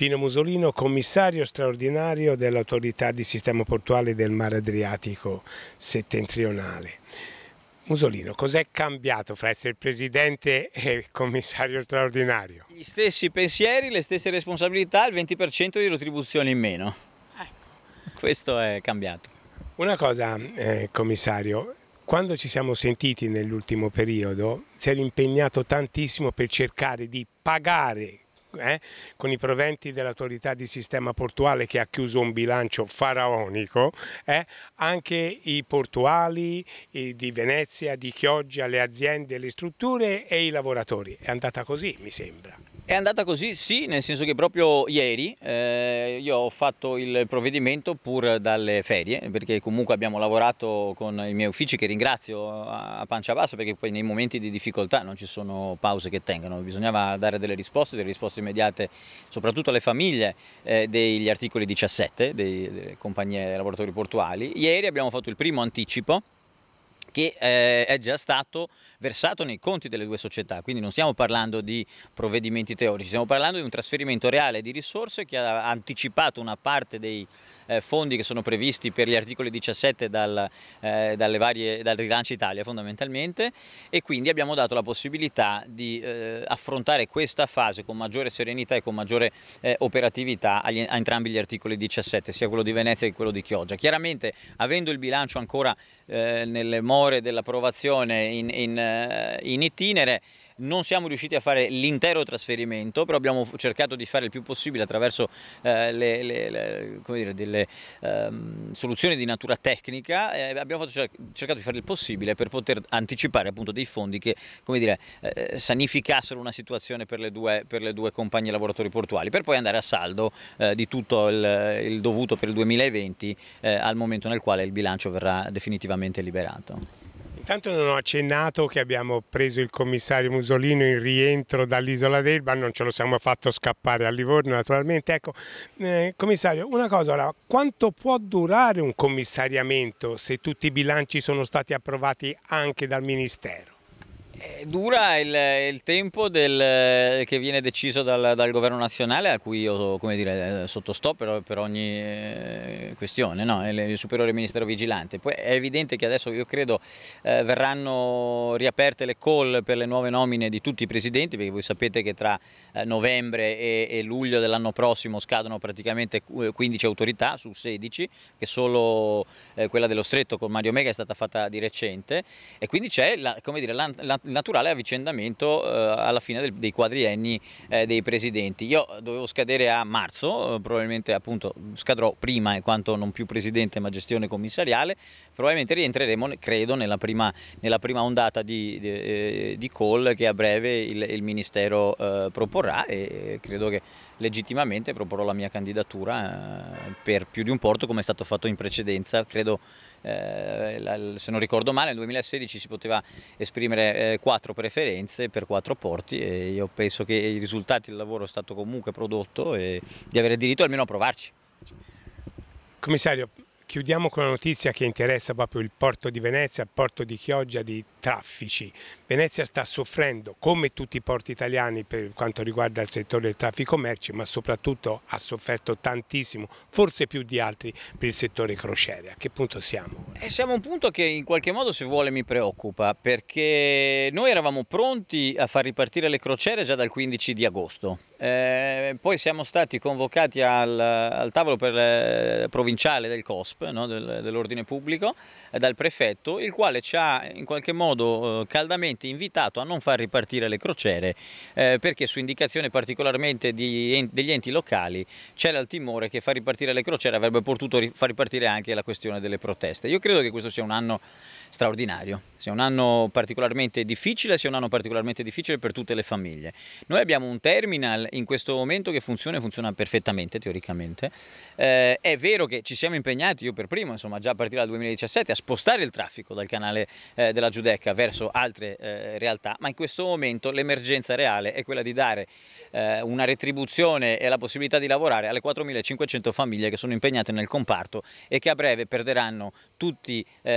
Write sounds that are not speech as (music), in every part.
Pino Musolino, commissario straordinario dell'autorità di sistema portuale del mare Adriatico settentrionale. Musolino, cos'è cambiato fra essere presidente e (laughs) commissario straordinario? Gli stessi pensieri, le stesse responsabilità, il 20% di retribuzione in meno. Ecco. Questo è cambiato. Una cosa, eh, commissario, quando ci siamo sentiti nell'ultimo periodo si era impegnato tantissimo per cercare di pagare eh, con i proventi dell'autorità di sistema portuale che ha chiuso un bilancio faraonico, eh, anche i portuali i di Venezia, di Chioggia, le aziende, le strutture e i lavoratori. È andata così, mi sembra. È andata così, sì, nel senso che proprio ieri eh, io ho fatto il provvedimento pur dalle ferie, perché comunque abbiamo lavorato con i miei uffici che ringrazio a pancia bassa perché poi nei momenti di difficoltà non ci sono pause che tengano, bisognava dare delle risposte, delle risposte immediate soprattutto alle famiglie eh, degli articoli 17 dei, delle compagnie dei lavoratori portuali. Ieri abbiamo fatto il primo anticipo che eh, è già stato versato nei conti delle due società, quindi non stiamo parlando di provvedimenti teorici, stiamo parlando di un trasferimento reale di risorse che ha anticipato una parte dei eh, fondi che sono previsti per gli articoli 17 dal, eh, varie, dal rilancio Italia fondamentalmente e quindi abbiamo dato la possibilità di eh, affrontare questa fase con maggiore serenità e con maggiore eh, operatività agli, a entrambi gli articoli 17, sia quello di Venezia che quello di Chioggia. Chiaramente avendo il bilancio ancora eh, nelle mode onore dell'approvazione in, in, eh, in itinere non siamo riusciti a fare l'intero trasferimento, però abbiamo cercato di fare il più possibile attraverso eh, le, le, le, dire, delle ehm, soluzioni di natura tecnica, eh, abbiamo cer cercato di fare il possibile per poter anticipare appunto, dei fondi che dire, eh, sanificassero una situazione per le, due, per le due compagnie lavoratori portuali, per poi andare a saldo eh, di tutto il, il, dovuto per il 2020 eh, al momento nel quale il bilancio verrà definitivamente liberato. Intanto non ho accennato che abbiamo preso il commissario Musolino in rientro dall'isola d'Elba, non ce lo siamo fatto scappare a Livorno naturalmente. Ecco, eh, commissario, una cosa, allora, quanto può durare un commissariamento se tutti i bilanci sono stati approvati anche dal Ministero? Eh, dura il, il tempo del, che viene deciso dal, dal, governo nazionale a cui io dire, eh, sottostò per, per ogni eh, questione, no? il superiore ministero vigilante. Poi è evidente che adesso io credo eh, verranno riaperte le call per le nuove nomine di tutti i presidenti perché voi sapete che tra novembre e, e luglio dell'anno prossimo scadono praticamente 15 autorità su 16 che solo eh, quella dello stretto con Mario Mega è stata fatta di recente e quindi c'è la, come dire, la, la naturale avvicendamento eh, alla fine del, dei quadrienni eh, dei presidenti. Io dovevo scadere a marzo, eh, probabilmente appunto scadrò prima in quanto non più presidente ma gestione commissariale, probabilmente rientreremo credo nella prima, nella prima ondata di, di, di, call che a breve il, il Ministero proporrà e credo che legittimamente proporrò la mia candidatura per più di un porto come è stato fatto in precedenza, credo eh, se non ricordo male nel 2016 si poteva esprimere eh, quattro preferenze per quattro porti e io penso che i risultati del lavoro sono stato comunque prodotto e di avere diritto almeno a provarci. Commissario, Chiudiamo con una notizia che interessa proprio il porto di Venezia, il porto di Chioggia di traffici. Venezia sta soffrendo, come tutti i porti italiani per quanto riguarda il settore del traffico merci, ma soprattutto ha sofferto tantissimo, forse più di altri, per il settore crociere. A che punto siamo? E eh, siamo a un punto che in qualche modo, se vuole, mi preoccupa, perché noi eravamo pronti a far ripartire le crociere già dal 15 di agosto. Eh, poi siamo stati convocati al, al tavolo per, eh, provinciale del COSP no, del, dell'ordine pubblico eh, dal prefetto, il quale ci ha in qualche modo eh, caldamente invitato a non far ripartire le crociere eh, perché su indicazione particolarmente di, degli enti locali c'era il timore che far ripartire le crociere avrebbe potuto ri, far ripartire anche la questione delle proteste. Io credo che questo sia un anno straordinario sia un anno particolarmente difficile, sia un anno particolarmente difficile per tutte le famiglie. Noi abbiamo un terminal in questo momento che funziona e funziona perfettamente teoricamente. Eh, è vero che ci siamo impegnati, io per primo, insomma già a partire dal 2017, a spostare il traffico dal canale eh, della Giudecca verso altre eh, realtà, ma in questo momento l'emergenza reale è quella di dare eh, una retribuzione e la possibilità di lavorare alle 4.500 famiglie che sono impegnate nel comparto e che a breve perderanno tutti eh,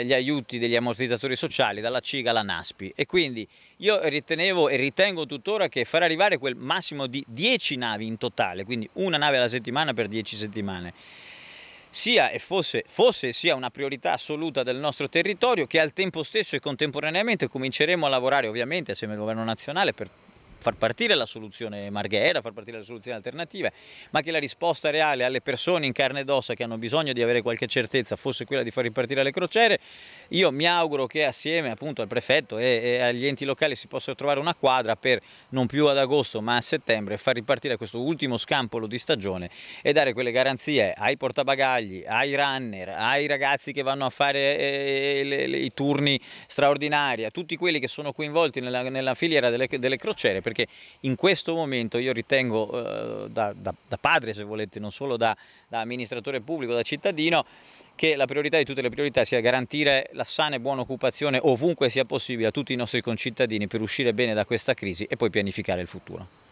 eh, gli aiuti degli ammortizzatori operatori sociali, dalla CIGA alla NASPI e quindi io ritenevo e ritengo tuttora che far arrivare quel massimo di 10 navi in totale, quindi una nave alla settimana per 10 settimane, sia e fosse, fosse sia una priorità assoluta del nostro territorio che al tempo stesso e contemporaneamente cominceremo a lavorare ovviamente assieme al governo nazionale per far partire la soluzione marghera, far partire la soluzione alternativa, ma che la risposta reale alle persone in carne ed ossa che hanno bisogno di avere qualche certezza fosse quella di far ripartire le crociere. Io mi auguro che assieme appunto al prefetto e, e agli enti locali si possa trovare una quadra per non più ad agosto ma a settembre far ripartire questo ultimo scampolo di stagione e dare quelle garanzie ai portabagagli, ai runner, ai ragazzi che vanno a fare eh, eh le, le, i turni straordinari, a tutti quelli che sono coinvolti nella, nella filiera delle, delle crociere perché in questo momento io ritengo eh, da, da, da, padre, se volete, non solo da, da amministratore pubblico, da cittadino, che la priorità di tutte le priorità sia garantire la sana e buona occupazione ovunque sia possibile a tutti i nostri concittadini per uscire bene da questa crisi e poi pianificare il futuro.